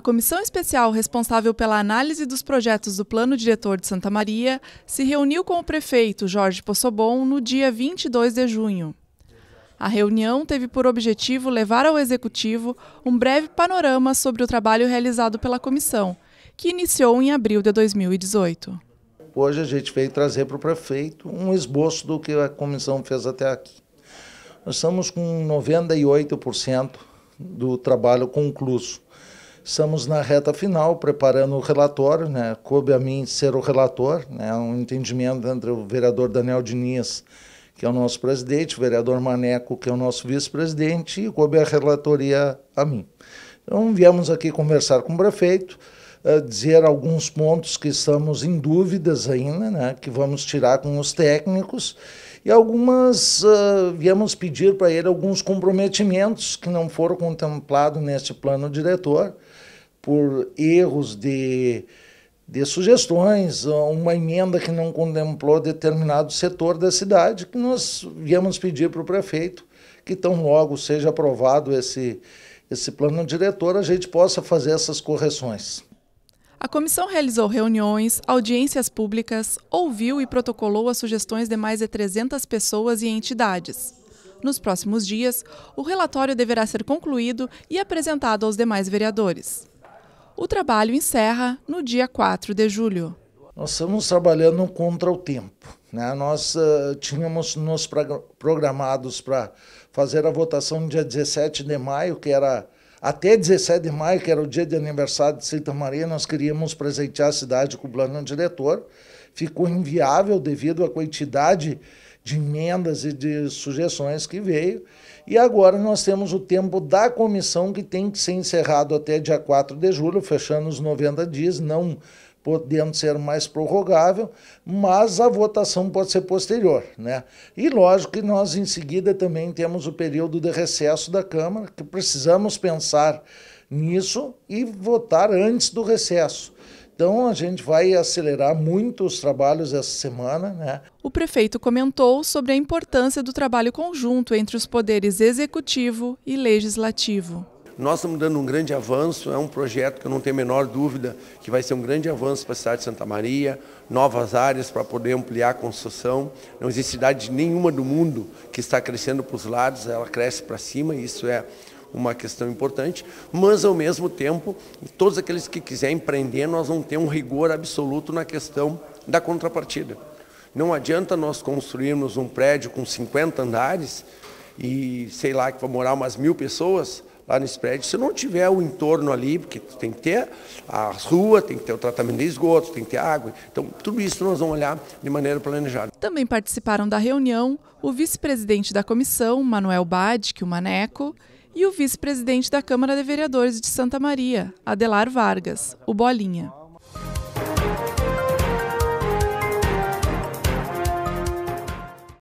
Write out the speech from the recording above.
A comissão especial responsável pela análise dos projetos do Plano Diretor de Santa Maria se reuniu com o prefeito Jorge Possobon no dia 22 de junho. A reunião teve por objetivo levar ao executivo um breve panorama sobre o trabalho realizado pela comissão, que iniciou em abril de 2018. Hoje a gente veio trazer para o prefeito um esboço do que a comissão fez até aqui. Nós estamos com 98% do trabalho concluído Estamos na reta final, preparando o relatório, né? coube a mim ser o relator, né? um entendimento entre o vereador Daniel Diniz, que é o nosso presidente, o vereador Maneco, que é o nosso vice-presidente, e coube a relatoria a mim. Então, viemos aqui conversar com o prefeito, eh, dizer alguns pontos que estamos em dúvidas ainda, né? que vamos tirar com os técnicos, e algumas, uh, viemos pedir para ele alguns comprometimentos que não foram contemplados neste plano diretor, por erros de, de sugestões, uma emenda que não contemplou determinado setor da cidade, que nós viemos pedir para o prefeito que tão logo seja aprovado esse, esse plano diretor, a gente possa fazer essas correções. A comissão realizou reuniões, audiências públicas, ouviu e protocolou as sugestões de mais de 300 pessoas e entidades. Nos próximos dias, o relatório deverá ser concluído e apresentado aos demais vereadores. O trabalho encerra no dia 4 de julho. Nós estamos trabalhando contra o tempo. Né? Nós uh, tínhamos nos programados para fazer a votação no dia 17 de maio, que era até 17 de maio, que era o dia de aniversário de Santa Maria, nós queríamos presentear a cidade com o plano diretor. Ficou inviável devido à quantidade de emendas e de sugestões que veio. E agora nós temos o tempo da comissão que tem que ser encerrado até dia 4 de julho, fechando os 90 dias, não podendo ser mais prorrogável, mas a votação pode ser posterior. Né? E lógico que nós, em seguida, também temos o período de recesso da Câmara, que precisamos pensar nisso e votar antes do recesso. Então a gente vai acelerar muito os trabalhos essa semana. Né? O prefeito comentou sobre a importância do trabalho conjunto entre os poderes executivo e legislativo. Nós estamos dando um grande avanço, é um projeto que eu não tenho a menor dúvida que vai ser um grande avanço para a cidade de Santa Maria, novas áreas para poder ampliar a construção. Não existe cidade nenhuma do mundo que está crescendo para os lados, ela cresce para cima, isso é uma questão importante, mas ao mesmo tempo, todos aqueles que quiserem empreender, nós vamos ter um rigor absoluto na questão da contrapartida. Não adianta nós construirmos um prédio com 50 andares e sei lá que vai morar umas mil pessoas, lá nesse prédio, se não tiver o entorno ali, porque tem que ter a rua, tem que ter o tratamento de esgoto, tem que ter água. Então, tudo isso nós vamos olhar de maneira planejada. Também participaram da reunião o vice-presidente da comissão, Manuel Badk, o Maneco, e o vice-presidente da Câmara de Vereadores de Santa Maria, Adelar Vargas, o Bolinha.